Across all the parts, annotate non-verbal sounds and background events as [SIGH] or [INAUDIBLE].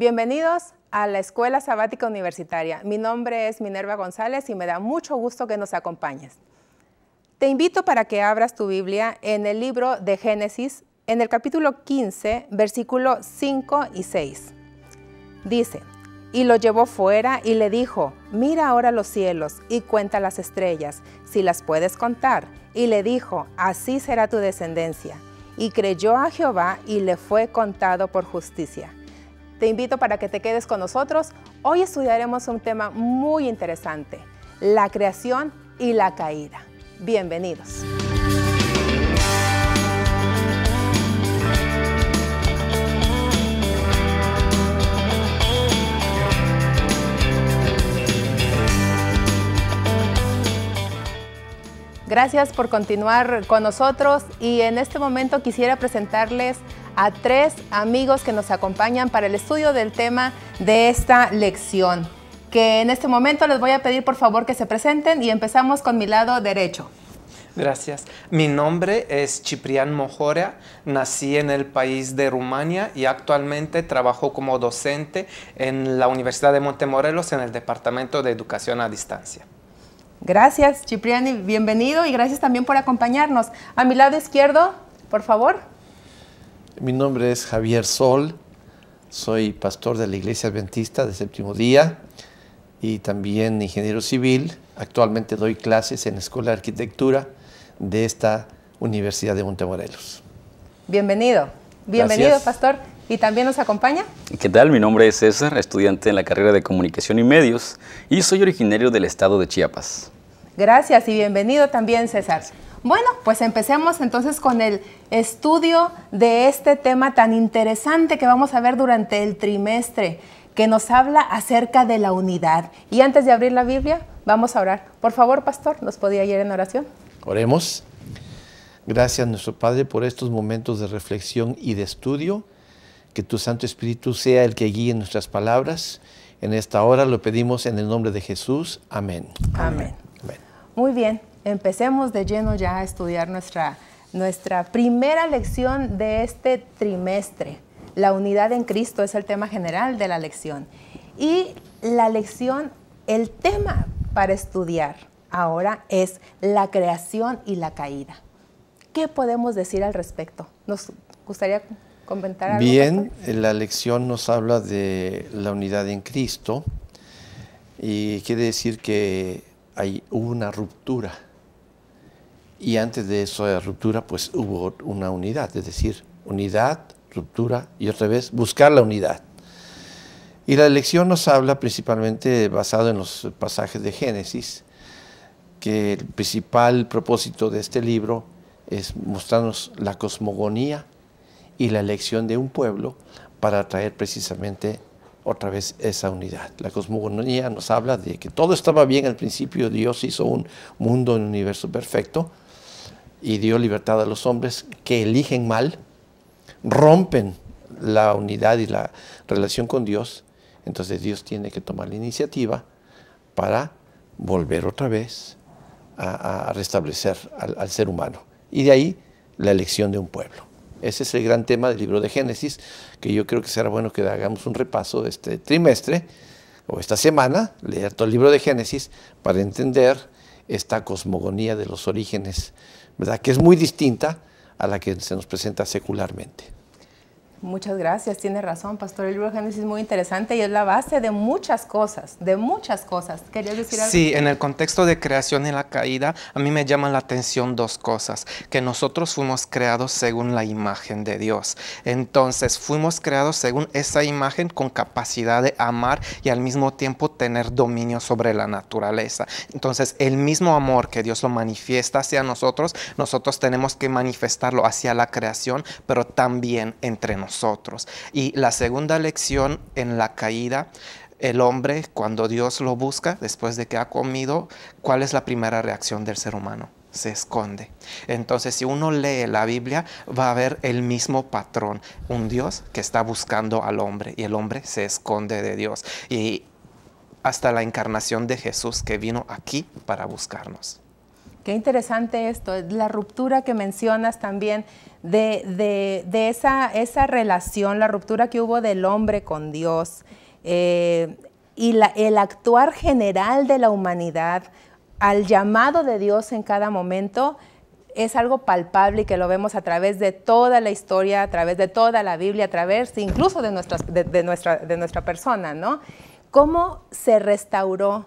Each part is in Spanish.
Bienvenidos a la Escuela Sabática Universitaria. Mi nombre es Minerva González y me da mucho gusto que nos acompañes. Te invito para que abras tu Biblia en el libro de Génesis, en el capítulo 15, versículos 5 y 6. Dice, y lo llevó fuera y le dijo, mira ahora los cielos y cuenta las estrellas, si las puedes contar. Y le dijo, así será tu descendencia. Y creyó a Jehová y le fue contado por justicia. Te invito para que te quedes con nosotros. Hoy estudiaremos un tema muy interesante, la creación y la caída. Bienvenidos. Gracias por continuar con nosotros y en este momento quisiera presentarles a tres amigos que nos acompañan para el estudio del tema de esta lección, que en este momento les voy a pedir por favor que se presenten y empezamos con mi lado derecho. Gracias. Mi nombre es Chiprián Mojora nací en el país de Rumania y actualmente trabajo como docente en la Universidad de Montemorelos en el Departamento de Educación a Distancia. Gracias, Cipriani bienvenido y gracias también por acompañarnos. A mi lado izquierdo, por favor. Mi nombre es Javier Sol, soy pastor de la Iglesia Adventista de Séptimo Día y también ingeniero civil. Actualmente doy clases en la Escuela de Arquitectura de esta Universidad de Montemorelos. Bienvenido, bienvenido pastor. ¿Y también nos acompaña? ¿Qué tal? Mi nombre es César, estudiante en la carrera de Comunicación y Medios y soy originario del estado de Chiapas. Gracias y bienvenido también César. Bueno, pues empecemos entonces con el estudio de este tema tan interesante que vamos a ver durante el trimestre, que nos habla acerca de la unidad. Y antes de abrir la Biblia, vamos a orar. Por favor, pastor, ¿nos podía ir en oración? Oremos. Gracias, nuestro Padre, por estos momentos de reflexión y de estudio. Que tu Santo Espíritu sea el que guíe nuestras palabras. En esta hora lo pedimos en el nombre de Jesús. Amén. Amén. Amén. Muy bien empecemos de lleno ya a estudiar nuestra, nuestra primera lección de este trimestre. La unidad en Cristo es el tema general de la lección. Y la lección, el tema para estudiar ahora es la creación y la caída. ¿Qué podemos decir al respecto? Nos gustaría comentar algo. Bien, la lección nos habla de la unidad en Cristo y quiere decir que hay una ruptura y antes de esa ruptura, pues hubo una unidad, es decir, unidad, ruptura y otra vez buscar la unidad. Y la elección nos habla principalmente basado en los pasajes de Génesis, que el principal propósito de este libro es mostrarnos la cosmogonía y la elección de un pueblo para traer precisamente otra vez esa unidad. La cosmogonía nos habla de que todo estaba bien al principio, Dios hizo un mundo, un universo perfecto, y dio libertad a los hombres que eligen mal, rompen la unidad y la relación con Dios, entonces Dios tiene que tomar la iniciativa para volver otra vez a, restablecer al, ser humano. Y de ahí la elección de un pueblo. Ese es el gran tema del libro de Génesis, que yo creo que será bueno que hagamos un repaso este trimestre o esta semana, leer todo el libro de Génesis para entender esta cosmogonía de los orígenes que es muy distinta a la que se nos presenta secularmente. Muchas gracias, tiene razón, Pastor. El libro de Génesis es muy interesante y es la base de muchas cosas, de muchas cosas. ¿Querías decir algo? Sí, en el contexto de creación y la caída, a mí me llaman la atención dos cosas, que nosotros fuimos creados según la imagen de Dios. Entonces, fuimos creados según esa imagen con capacidad de amar y al mismo tiempo tener dominio sobre la naturaleza. Entonces, el mismo amor que Dios lo manifiesta hacia nosotros, nosotros tenemos que manifestarlo hacia la creación, pero también entre nosotros. Y la segunda lección en la caída el hombre cuando Dios lo busca después de que ha comido, ¿cuál es la primera reacción del ser humano? se esconde. Entonces, si uno lee la Biblia, va a ver el mismo patrón, un Dios que está buscando al hombre y el hombre se esconde de Dios. Y hasta la encarnación de Jesús que vino aquí para buscarnos. Qué interesante esto, la ruptura que mencionas también de, esa, relación, la ruptura que hubo del hombre con Dios eh, y el actuar general de la humanidad al llamado de Dios en cada momento es algo palpable y que lo vemos a través de toda la historia, a través de toda la Biblia, a través incluso de, nuestra, de persona, ¿no? ¿Cómo se restauró?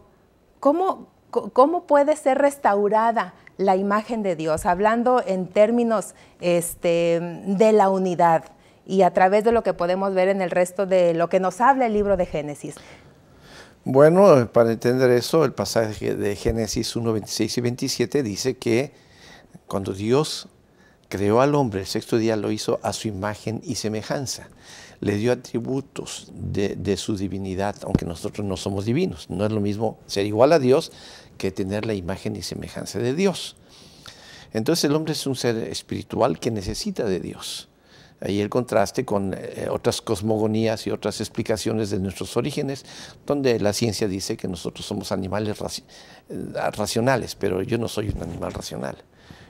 ¿Cómo puede ser restaurada la imagen de Dios, hablando en términos este, de la unidad y a través de lo que podemos ver en el resto de lo que nos habla el libro de Génesis. Bueno, para entender eso, el pasaje de Génesis 1, 26 y 27 dice que cuando Dios creó al hombre, el sexto día lo hizo a su imagen y semejanza. Le dio atributos de, de su divinidad, aunque nosotros no somos divinos. No es lo mismo ser igual a Dios que tener la imagen y semejanza de Dios. Entonces el hombre es un ser espiritual que necesita de Dios. Ahí el contraste con eh, otras cosmogonías y otras explicaciones de nuestros orígenes, donde la ciencia dice que nosotros somos animales eh, racionales, pero yo no soy un animal racional.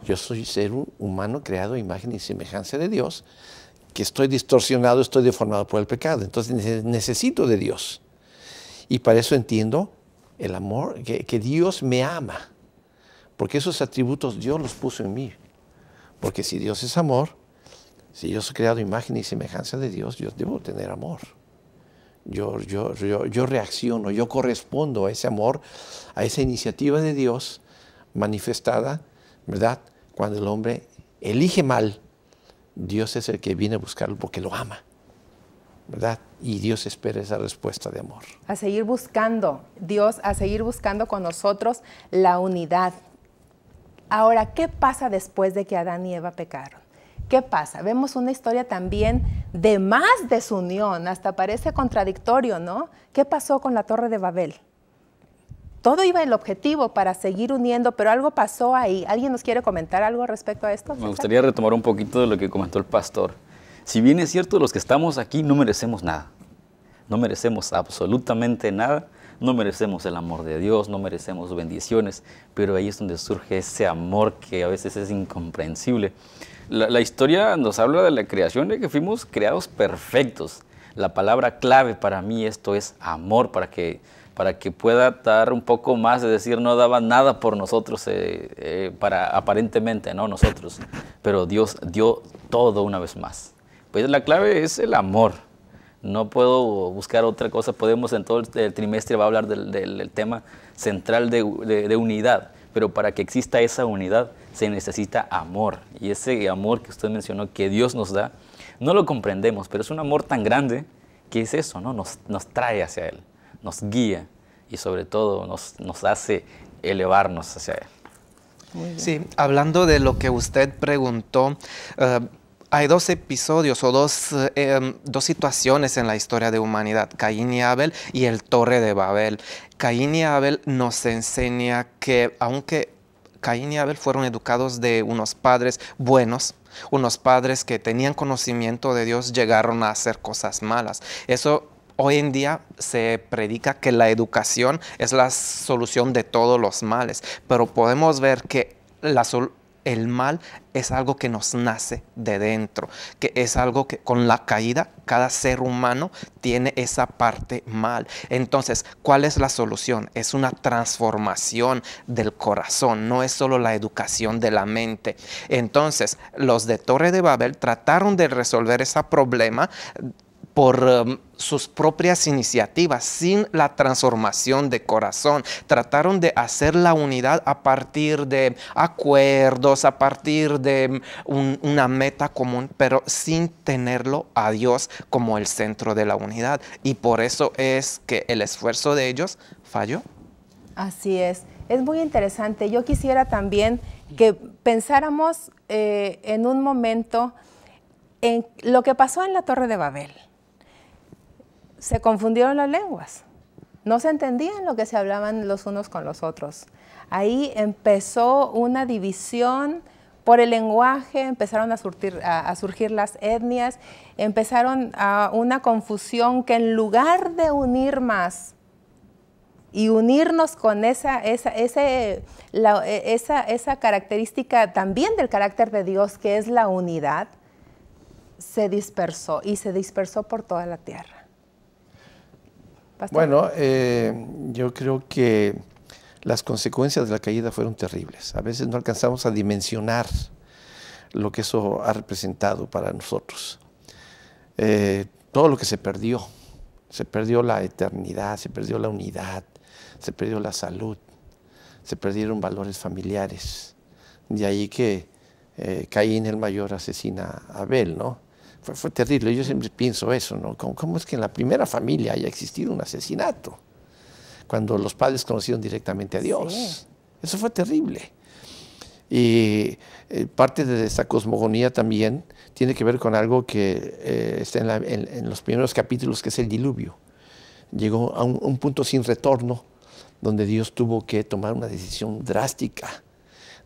Yo soy ser humano creado a imagen y semejanza de Dios, que estoy distorsionado, estoy deformado por el pecado. Entonces necesito de Dios. Y para eso entiendo el amor, que, Dios me ama, porque esos atributos Dios los puso en mí. Porque si Dios es amor, si yo soy creado imagen y semejanza de Dios, yo debo tener amor. Yo, yo, yo, yo, reacciono, yo correspondo a ese amor, a esa iniciativa de Dios manifestada, ¿verdad? Cuando el hombre elige mal, Dios es el que viene a buscarlo porque lo ama. ¿verdad? Y Dios espera esa respuesta de amor. A seguir buscando, Dios, a seguir buscando con nosotros la unidad. Ahora, ¿qué pasa después de que Adán y Eva pecaron? ¿Qué pasa? Vemos una historia también de más desunión, hasta parece contradictorio, ¿no? ¿Qué pasó con la Torre de Babel? Todo iba en el objetivo para seguir uniendo, pero algo pasó ahí. ¿Alguien nos quiere comentar algo respecto a esto? Me gustaría retomar un poquito de lo que comentó el pastor. Si bien es cierto, los que estamos aquí no merecemos nada. No merecemos absolutamente nada. No merecemos el amor de Dios, no merecemos bendiciones, pero ahí es donde surge ese amor que a veces es incomprensible. La, historia nos habla de la creación, de que fuimos creados perfectos. La palabra clave para mí esto es amor, para que para que pueda dar un poco más, es decir, no daba nada por nosotros, eh, eh, para aparentemente, no nosotros, pero Dios dio todo una vez más. Pues la clave es el amor. No puedo buscar otra cosa. Podemos en todo el trimestre va a hablar del, tema central de, unidad pero para que exista esa unidad se necesita amor. Y ese amor que usted mencionó, que Dios nos da, no lo comprendemos, pero es un amor tan grande que es eso, ¿no? Nos, nos trae hacia Él, nos guía y sobre todo nos, nos hace elevarnos hacia Él. Sí, hablando de lo que usted preguntó, eh, hay dos episodios o dos, em, dos situaciones en la historia de humanidad, Caín y Abel y el Torre de Babel. Caín y Abel nos enseña que aunque Caín y Abel fueron educados de unos padres buenos, unos padres que tenían conocimiento de Dios, llegaron a hacer cosas malas. Eso Hoy en día se predica que la educación es la solución de todos los males, pero podemos ver que la solución el mal es algo que nos nace de dentro, que es algo que con la caída cada ser humano tiene esa parte mal. Entonces, ¿cuál es la solución? Es una transformación del corazón, no es solo la educación de la mente. Entonces, los de Torre de Babel trataron de resolver ese problema por em, sus propias iniciativas, sin la transformación de corazón. Trataron de hacer la unidad a partir de acuerdos, a partir de em, una meta común, pero sin tenerlo a Dios como el centro de la unidad. Y por eso es que el esfuerzo de ellos falló. Así es. Es muy interesante. Yo quisiera también que pensáramos eh, en un momento en lo que pasó en la Torre de Babel se confundieron las lenguas. No se entendían lo que se hablaban los unos con los otros. Ahí empezó una división por el lenguaje, empezaron a, surgir las etnias, empezaron a una confusión que en lugar de unir más y unirnos con esa, ese, e, esa, esa característica también del carácter de Dios, que es la unidad, se dispersó y se dispersó por toda la tierra. Bueno, eh, yo creo que las consecuencias de la caída fueron terribles. A veces no alcanzamos a dimensionar lo que eso ha representado para nosotros. Eh, todo lo que se perdió, se perdió la eternidad, se perdió la unidad, se perdió la salud, se perdieron valores familiares. De ahí que eh, Caín el mayor asesina a Abel, ¿no? fue, terrible. Yo siempre pienso eso, ¿no? ¿Cómo, es que en la primera familia haya existido un asesinato? Cuando los padres conocieron directamente a Dios. Eso fue terrible. Y eh, parte de esta cosmogonía también tiene que ver con algo que eh, está en, los primeros capítulos, que es el diluvio. Llegó a un punto sin retorno donde Dios tuvo que tomar una decisión drástica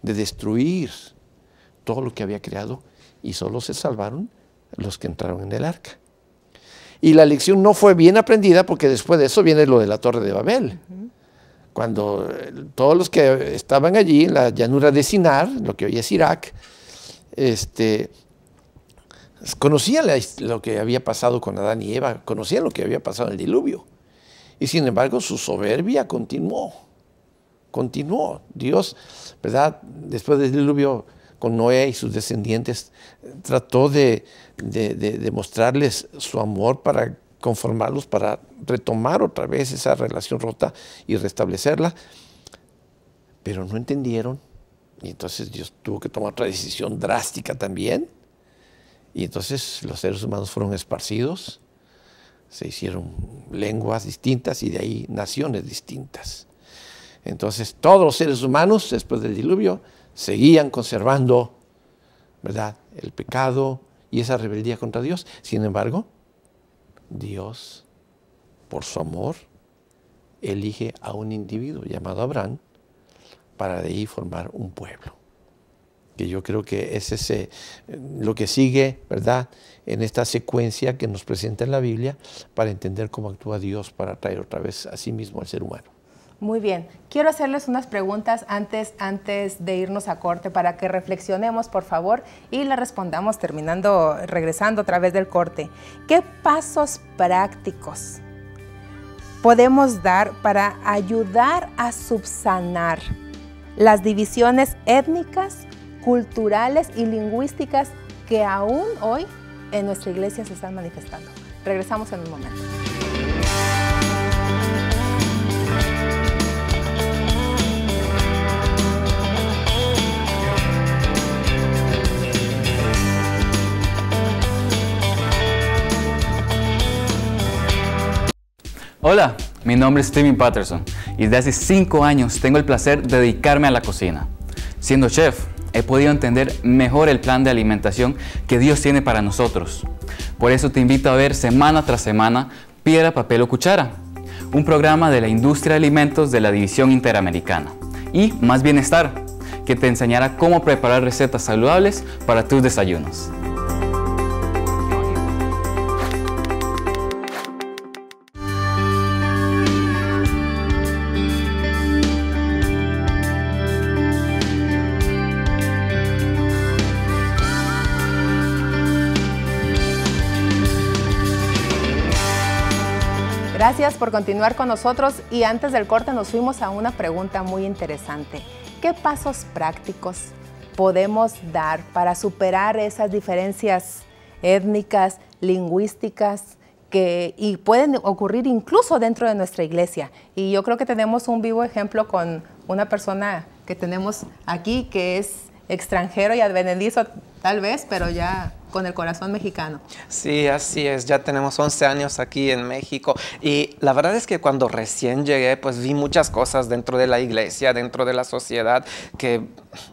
de destruir todo lo que había creado y solo se salvaron los que entraron en el arca. Y la lección no fue bien aprendida porque después de eso viene lo de la torre de Babel. Cuando eh, todos los que estaban allí en la llanura de Sinar, lo que hoy es Irak, este, conocían lo que había pasado con Adán y Eva, conocían lo que había pasado en el diluvio. Y sin embargo su soberbia continuó, continuó. Dios, ¿verdad? Después del diluvio con Noé y sus descendientes, trató de, de, mostrarles su amor para conformarlos, para retomar otra vez esa relación rota y restablecerla, pero no entendieron y entonces Dios tuvo que tomar otra decisión drástica también. Y entonces los seres humanos fueron esparcidos, se hicieron lenguas distintas y de ahí naciones distintas. Entonces todos los seres humanos, después del diluvio, seguían conservando, ¿verdad? El pecado y esa rebeldía contra Dios. Sin embargo, Dios, por su amor, elige a un individuo llamado Abraham para de ahí formar un pueblo. Que yo creo que es ese, eh, lo que sigue, ¿verdad? En esta secuencia que nos presenta la Biblia para entender cómo actúa Dios para traer otra vez a sí mismo al ser humano. Muy bien. Quiero hacerles unas preguntas antes, antes de irnos a corte para que reflexionemos, por favor, y le respondamos terminando, regresando a través del corte. ¿Qué pasos prácticos podemos dar para ayudar a subsanar las divisiones étnicas, culturales y lingüísticas que aún hoy en nuestra iglesia se están manifestando? Regresamos en un momento. Hola, mi nombre es Timmy Patterson y desde hace cinco años tengo el placer de dedicarme a la cocina. Siendo chef, he podido entender mejor el plan de alimentación que Dios tiene para nosotros. Por eso te invito a ver semana tras semana Piedra, Papel o Cuchara, un programa de la industria de alimentos de la División Interamericana y Más Bienestar, que te enseñará cómo preparar recetas saludables para tus desayunos. por continuar con nosotros y antes del corte nos fuimos a una pregunta muy interesante. ¿Qué pasos prácticos podemos dar para superar esas diferencias étnicas, lingüísticas, que y pueden ocurrir incluso dentro de nuestra iglesia. Y yo creo que tenemos un vivo ejemplo con una persona que tenemos aquí que es extranjero y advenedizo tal vez, pero ya con el corazón mexicano. Sí, así es. Ya tenemos 11 años aquí en México y la verdad es que cuando recién llegué, pues vi muchas cosas dentro de la iglesia, dentro de la sociedad que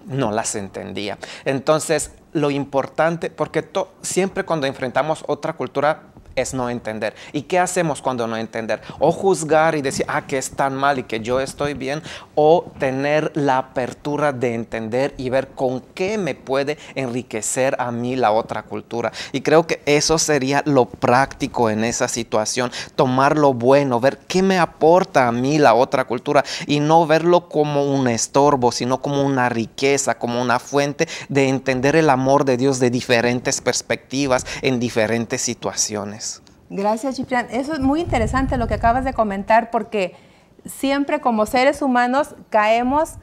no las entendía. Entonces, lo importante, porque siempre cuando enfrentamos otra cultura es no entender. ¿Y qué hacemos cuando no entender? O juzgar y decir, ah, que es tan mal y que yo estoy bien, o tener la apertura de entender y ver con qué me puede enriquecer a mí la otra cultura. Y creo que eso sería lo práctico en esa situación, tomar lo bueno, ver qué me aporta a mí la otra cultura y no verlo como un estorbo, sino como una riqueza, como una fuente de entender el amor amor de Dios de diferentes perspectivas, en diferentes situaciones. Gracias, Chiprián. Eso es muy interesante lo que acabas de comentar porque siempre como seres humanos caemos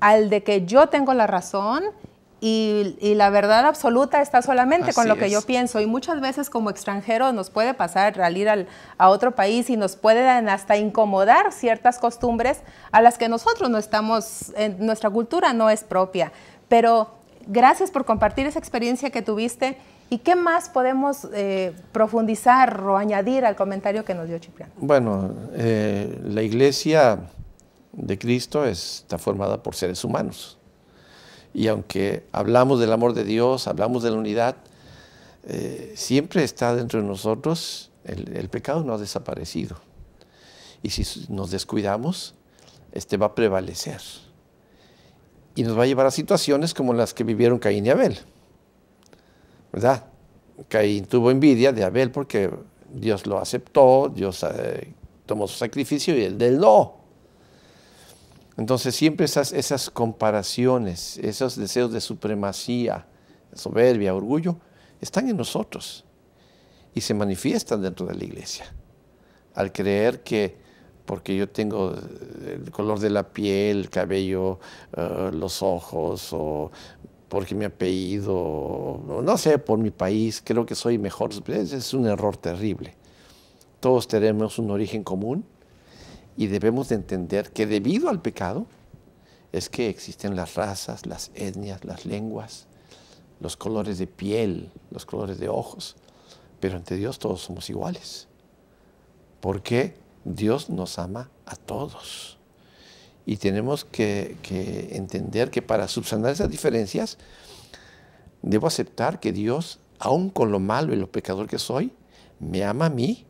al de que yo tengo la razón y, la verdad absoluta está solamente con lo que yo pienso. Y muchas veces como extranjeros nos puede pasar al ir al, a otro país y nos pueden hasta incomodar ciertas costumbres a las que nosotros no estamos, en nuestra cultura no es propia. Pero gracias por compartir esa experiencia que tuviste. ¿Y qué más podemos eh, profundizar o añadir al comentario que nos dio Chipriano. Bueno, eh, la iglesia de Cristo está formada por seres humanos. Y aunque hablamos del amor de Dios, hablamos de la unidad, eh, siempre está dentro de nosotros, el, el, pecado no ha desaparecido. Y si nos descuidamos, este va a prevalecer y nos va a llevar a situaciones como las que vivieron Caín y Abel. ¿Verdad? Caín tuvo envidia de Abel porque Dios lo aceptó, Dios eh, tomó su sacrificio y el del no. Entonces siempre esas, esas comparaciones, esos deseos de supremacía, soberbia, orgullo, están en nosotros y se manifiestan dentro de la iglesia. Al creer que porque yo tengo eh, el color de la piel, el cabello, eh, los ojos, o porque mi apellido, no sé, por mi país, creo que soy mejor. Es un error terrible. Todos tenemos un origen común y debemos de entender que debido al pecado es que existen las razas, las etnias, las lenguas, los colores de piel, los colores de ojos, pero ante Dios todos somos iguales. ¿Por qué? Dios nos ama a todos. Y tenemos que, entender que para subsanar esas diferencias, debo aceptar que Dios, aun con lo malo y lo pecador que soy, me ama a mí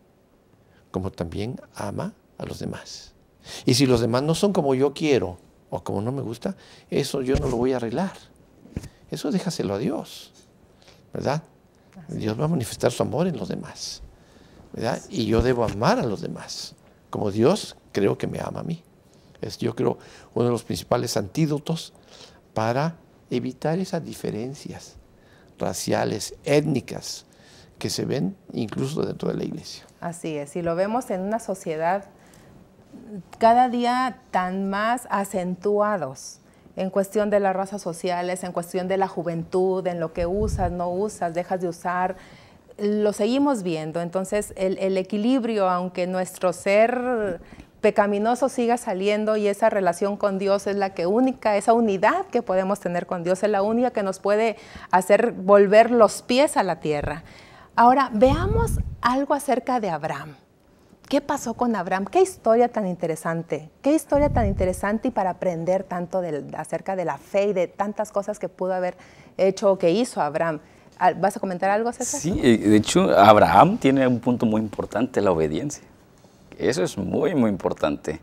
como también ama a los demás. Y si los demás no son como yo quiero o como no me gusta, eso yo no lo voy a arreglar. Eso déjaselo a Dios, ¿verdad? Dios va a manifestar su amor en los demás, ¿verdad? Y yo debo amar a los demás como Dios creo que me ama a mí. Es, yo creo, uno de los principales antídotos para evitar esas diferencias raciales, étnicas, que se ven incluso dentro de la iglesia. Así es, y lo vemos en una sociedad cada día tan más acentuados en cuestión de las razas sociales, en cuestión de la juventud, en lo que usas, no usas, dejas de usar, lo seguimos viendo. Entonces, el, equilibrio, aunque nuestro ser pecaminoso siga saliendo y esa relación con Dios es la que única, esa unidad que podemos tener con Dios es la única que nos puede hacer volver los pies a la tierra. Ahora, veamos algo acerca de Abraham. ¿Qué pasó con Abraham? Qué historia tan interesante, qué historia tan interesante y para aprender tanto acerca de la fe y de tantas cosas que pudo haber hecho o que hizo Abraham. Ah, ¿Vas a comentar algo, eso Sí, eh, de hecho, Abraham tiene un punto muy importante, la obediencia. Eso es muy, muy importante.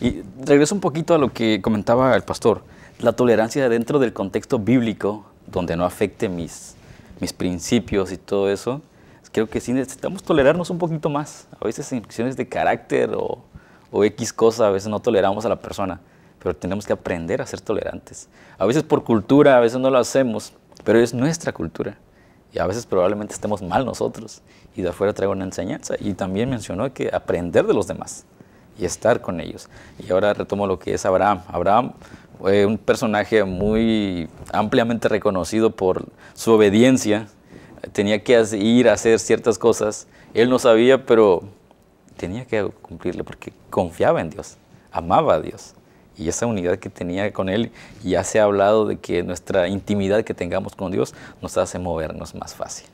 Y regreso un poquito a lo que comentaba el pastor, la tolerancia dentro del contexto bíblico, donde no afecte mis, mis principios y todo eso, creo que sí necesitamos tolerarnos un poquito más. A veces en cuestiones de carácter o, o X cosa, a veces no toleramos a la persona, pero tenemos que aprender a ser tolerantes. A veces por cultura, a veces no lo hacemos, pero es nuestra cultura. Y a veces probablemente estemos mal nosotros y de afuera traigo una enseñanza. Y también mencionó que aprender de los demás y estar con ellos. Y ahora retomo lo que es Abraham. Abraham fue un personaje muy ampliamente reconocido por su obediencia. Tenía que ir a hacer ciertas cosas. Él no sabía, pero tenía que cumplirle porque confiaba en Dios, amaba a Dios y esa unidad que tenía con Él, ya se ha hablado de que nuestra intimidad que tengamos con Dios nos hace movernos más fácil.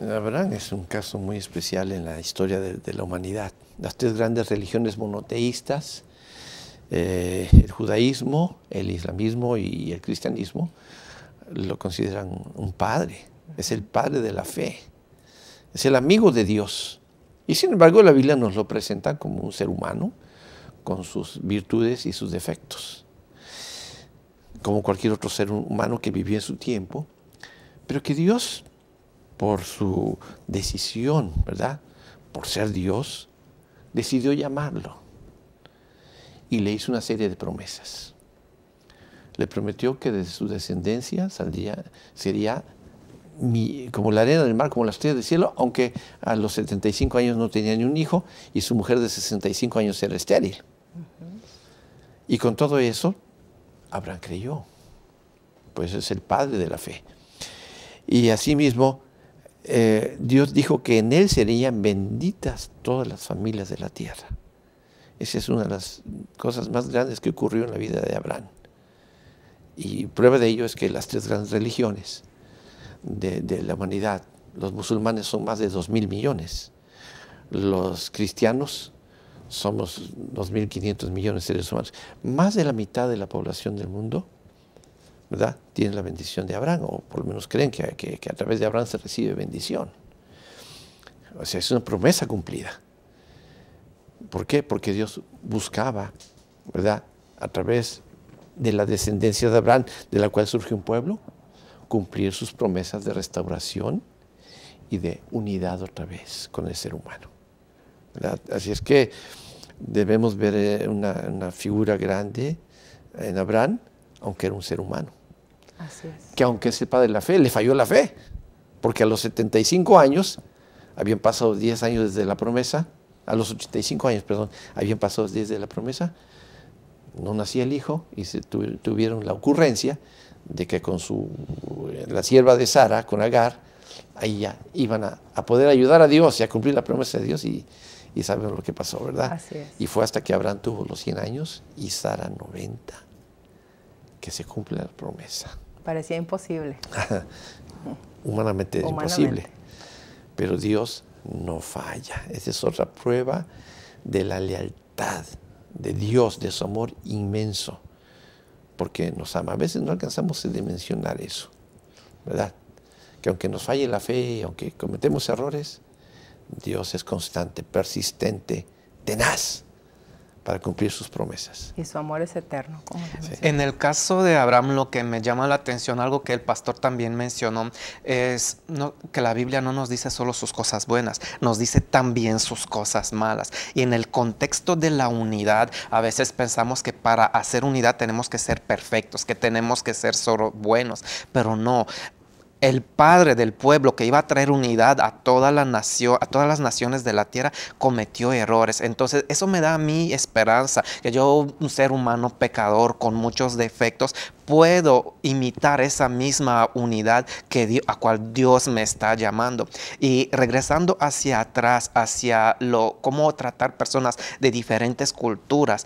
Abraham es un caso muy especial en la historia de, la humanidad. Las tres grandes religiones monoteístas, eh, el judaísmo, el islamismo y el cristianismo, lo consideran un padre. Es el padre de la fe. Es el amigo de Dios. Y sin embargo la Biblia nos lo presenta como un ser humano, con sus virtudes y sus defectos, como cualquier otro ser humano que vivió en su tiempo, pero que Dios, por su decisión, ¿verdad? Por ser Dios, decidió llamarlo y le hizo una serie de promesas. Le prometió que de su descendencia saldría, sería como la arena del mar, como las estrellas del cielo, aunque a los 75 años no tenía ni un hijo y su mujer de 65 años era estéril. Y con todo eso, Abraham creyó, pues es el padre de la fe. Y asimismo, eh, Dios dijo que en él serían benditas todas las familias de la tierra. Esa es una de las cosas más grandes que ocurrió en la vida de Abraham. Y prueba de ello es que las tres grandes religiones de, de la humanidad, los musulmanes son más de dos mil millones, los cristianos somos 2.500 millones de seres humanos, más de la mitad de la población del mundo, ¿verdad? Tiene la bendición de Abraham, o por lo menos creen que, a través de Abraham se recibe bendición. O sea, es una promesa cumplida. ¿Por qué? Porque Dios buscaba, ¿verdad? A través de la descendencia de Abraham, de la cual surge un pueblo, cumplir sus promesas de restauración y de unidad otra vez con el ser humano. Así es que debemos ver eh, una, figura grande en Abraham, aunque era un ser humano. Que aunque es el padre de la fe, le falló la fe, porque a los 75 años, habían pasado 10 años desde la promesa, a los 85 años, perdón, habían pasado 10 desde la promesa, no nacía el hijo y se tuvieron la ocurrencia de que con su, eh, la sierva de Sara, con Agar, ahí ya iban a, a poder ayudar a Dios y a cumplir la promesa de Dios y, y sabemos lo que pasó, ¿verdad? Así es. Y fue hasta que Abraham tuvo los 100 años y Sara 90, que se cumple la promesa. Parecía imposible. [LAUGHS] Humanamente, imposible. Pero Dios no falla. Esa es otra prueba de la lealtad de Dios, de su amor inmenso, porque nos ama. A veces no alcanzamos a dimensionar eso, ¿verdad? Que aunque nos falle la fe, aunque cometemos errores, Dios es constante, persistente, tenaz para cumplir sus promesas. Y su amor es eterno. En el caso de Abraham, lo que me llama la atención, algo que el pastor también mencionó, es que la Biblia no nos dice solo sus cosas buenas, nos dice también sus cosas malas. Y en el contexto de la unidad, a veces pensamos que para hacer unidad tenemos que ser perfectos, que tenemos que ser solo buenos, pero no el padre del pueblo que iba a traer unidad a, a todas las naciones de la tierra, cometió errores. Entonces eso me da a mí esperanza, que yo, un ser humano pecador con muchos defectos, puedo imitar esa misma unidad que a cual Dios me está llamando. Y regresando hacia atrás, hacia lo, cómo tratar personas de diferentes culturas,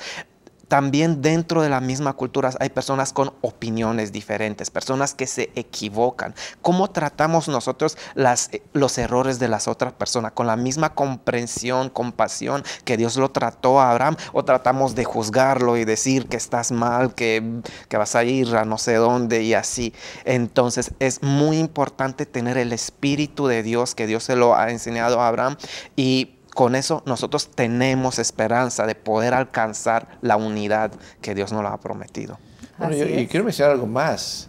también dentro de la misma cultura hay personas con opiniones diferentes, personas que se equivocan. ¿Cómo tratamos nosotros eh, los errores de las otras personas? ¿Con la misma comprensión, compasión que Dios lo trató a Abraham? ¿O tratamos de juzgarlo y decir que estás mal, que, que vas a ir a no sé dónde y así? Entonces es muy importante tener el Espíritu de Dios que Dios se lo ha enseñado a Abraham y con eso nosotros tenemos esperanza de poder alcanzar la unidad que Dios nos lo ha prometido. Bueno, y quiero mencionar algo más.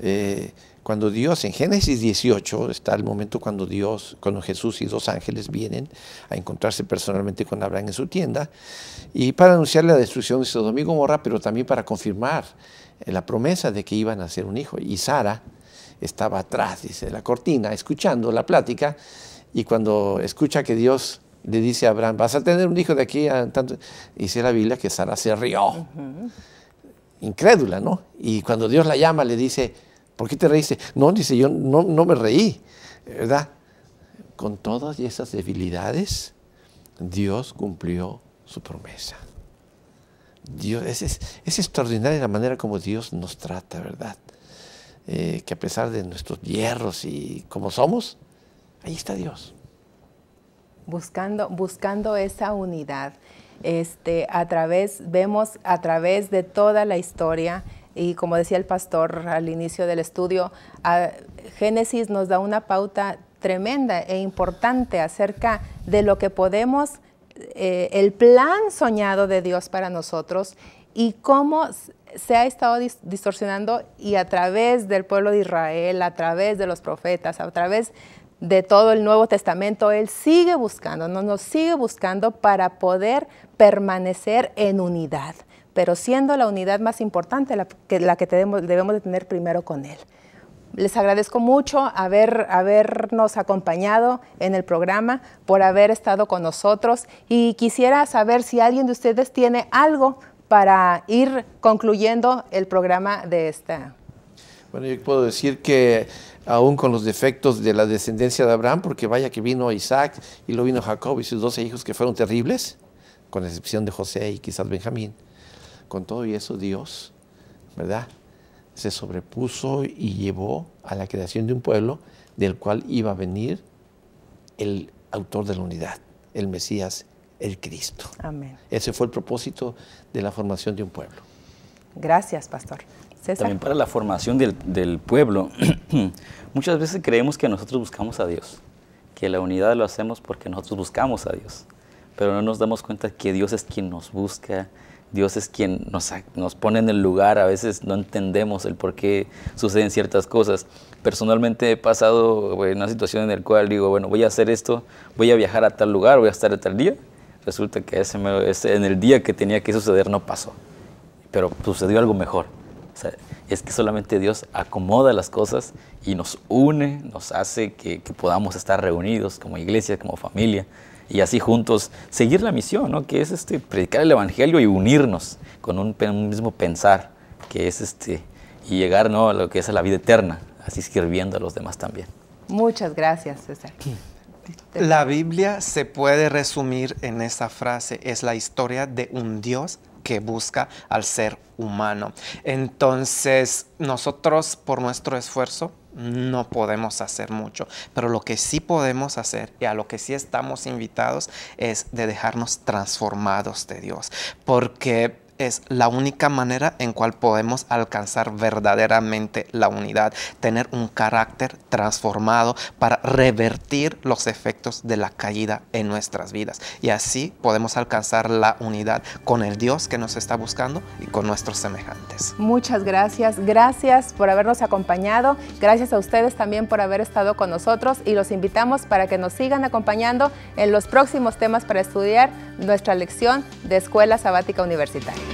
Eh, cuando Dios, en Génesis 18, está el momento cuando Dios, cuando Jesús y dos ángeles vienen a encontrarse personalmente con Abraham en su tienda, y para anunciar la destrucción de su y Gomorra, pero también para confirmar eh, la promesa de que iban a ser un hijo. Y Sara estaba atrás, dice, de la cortina, escuchando la plática, y cuando escucha que Dios le dice a Abraham, vas a tener un hijo de aquí tanto. Y dice la Biblia que Sara se rió. Incrédula, ¿no? Y cuando Dios la llama, le dice, ¿por qué te reíste? No, dice, yo no, no me reí, ¿verdad? Con todas esas debilidades, Dios cumplió su promesa. Dios, es, extraordinaria la manera como Dios nos trata, ¿verdad? Eh, que a pesar de nuestros hierros y como somos, ahí está Dios buscando, buscando esa unidad. Este, a través, vemos a través de toda la historia y como decía el pastor al inicio del estudio, Génesis nos da una pauta tremenda e importante acerca de lo que podemos, eh, el plan soñado de Dios para nosotros y cómo se ha estado distorsionando y a través del pueblo de Israel, a través de los profetas, a través de todo el Nuevo Testamento, Él sigue buscando, nos sigue buscando para poder permanecer en unidad, pero siendo la unidad más importante la que, la que debemos, debemos de tener primero con Él. Les agradezco mucho haber, habernos acompañado en el programa, por haber estado con nosotros y quisiera saber si alguien de ustedes tiene algo para ir concluyendo el programa de esta. Bueno, yo puedo decir que aún con los defectos de la descendencia de Abraham, porque vaya que vino Isaac y lo vino Jacob y sus doce hijos que fueron terribles, con excepción de José y quizás Benjamín. Con todo y eso Dios, ¿verdad? Se sobrepuso y llevó a la creación de un pueblo del cual iba a venir el autor de la unidad, el Mesías, el Cristo. Amén. Ese fue el propósito de la formación de un pueblo. Gracias, pastor. También para la formación del, pueblo. [CLEARS THROAT] Muchas veces creemos que nosotros buscamos a Dios, que la unidad lo hacemos porque nosotros buscamos a Dios, pero no nos damos cuenta que Dios es quien nos busca, Dios es quien nos, nos pone en el lugar, a veces no entendemos el por qué suceden ciertas cosas. Personalmente he pasado una situación en el cual digo, bueno, voy a hacer esto, voy a viajar a tal lugar, voy a estar a tal día. Resulta que ese, en el día que tenía que suceder no pasó, pero sucedió algo mejor es que solamente Dios acomoda las cosas y nos une, nos hace que, podamos estar reunidos como iglesia, como familia y así juntos seguir la misión, ¿no? que es este, predicar el Evangelio y unirnos con un, mismo pensar, que es este, y llegar a lo que es la vida eterna, así sirviendo a los demás también. Muchas gracias, César. La Biblia se puede resumir en esa frase, es la historia de un Dios que busca al ser humano. Entonces, nosotros por nuestro esfuerzo no podemos hacer mucho, pero lo que sí podemos hacer y a lo que sí estamos invitados es de dejarnos transformados de Dios, porque es la única manera en cual podemos alcanzar verdaderamente la unidad, tener un carácter transformado para revertir los efectos de la caída en nuestras vidas. Y así podemos alcanzar la unidad con el Dios que nos está buscando y con nuestros semejantes. Muchas gracias, gracias por habernos acompañado, gracias a ustedes también por haber estado con nosotros y los invitamos para que nos sigan acompañando en los próximos temas para estudiar nuestra lección de Escuela Sabática Universitaria.